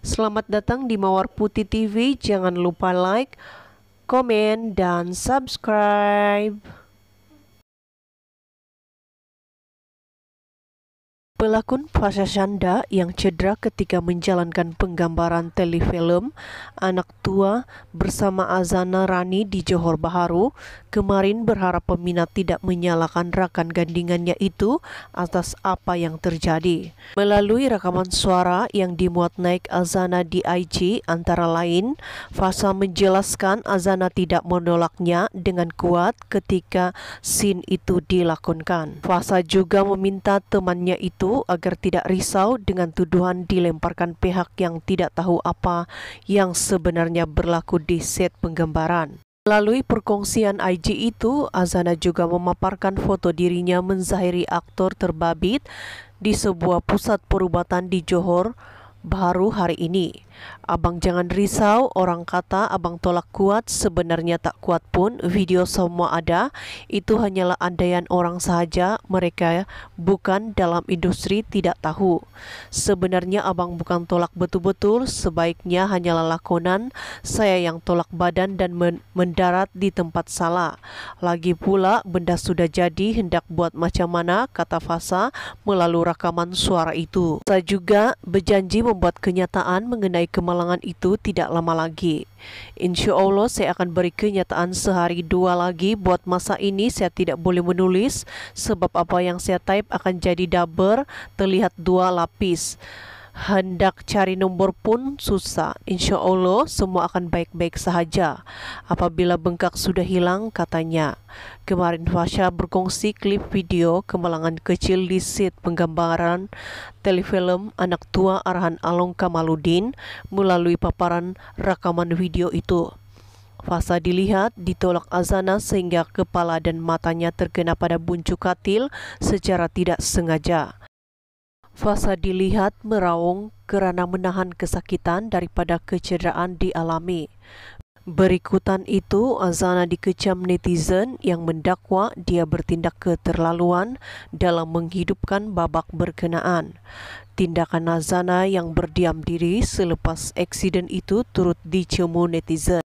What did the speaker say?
Selamat datang di Mawar Putih TV. Jangan lupa like, komen, dan subscribe. Pelakon Shanda yang cedera ketika menjalankan penggambaran telefilm Anak Tua bersama Azana Rani di Johor Baharu kemarin berharap peminat tidak menyalahkan rakan gandingannya itu atas apa yang terjadi. Melalui rekaman suara yang dimuat naik Azana di IG antara lain, Fasa menjelaskan Azana tidak menolaknya dengan kuat ketika scene itu dilakonkan. Fasa juga meminta temannya itu agar tidak risau dengan tuduhan dilemparkan pihak yang tidak tahu apa yang sebenarnya berlaku di set penggambaran. Melalui perkongsian IG itu, Azana juga memaparkan foto dirinya menzahiri aktor terbabit di sebuah pusat perubatan di Johor baru hari ini. Abang jangan risau, orang kata abang tolak kuat, sebenarnya tak kuat pun, video semua ada, itu hanyalah andaian orang saja, mereka bukan dalam industri tidak tahu. Sebenarnya abang bukan tolak betul-betul, sebaiknya hanyalah lakonan, saya yang tolak badan dan men mendarat di tempat salah. Lagi pula, benda sudah jadi, hendak buat macam mana, kata Fasa melalui rekaman suara itu. Saya juga berjanji membuat kenyataan mengenai kemalangan itu tidak lama lagi. Insya Allah saya akan beri kenyataan sehari dua lagi buat masa ini saya tidak boleh menulis sebab apa yang saya type akan jadi double terlihat dua lapis hendak cari nomor pun susah. Insya Allah semua akan baik-baik sahaja. Apabila bengkak sudah hilang, katanya. Kemarin Fasha berkongsi klip video kemalangan kecil di set penggambaran telefilm Anak Tua arahan Along Kamaludin melalui paparan rekaman video itu. Fasa dilihat ditolak Azana sehingga kepala dan matanya terkena pada buncu katil secara tidak sengaja. Fasa dilihat meraung kerana menahan kesakitan daripada kecederaan dialami. Berikutan itu, Azana dikecam netizen yang mendakwa dia bertindak keterlaluan dalam menghidupkan babak berkenaan. Tindakan Azana yang berdiam diri selepas eksiden itu turut dicemu netizen.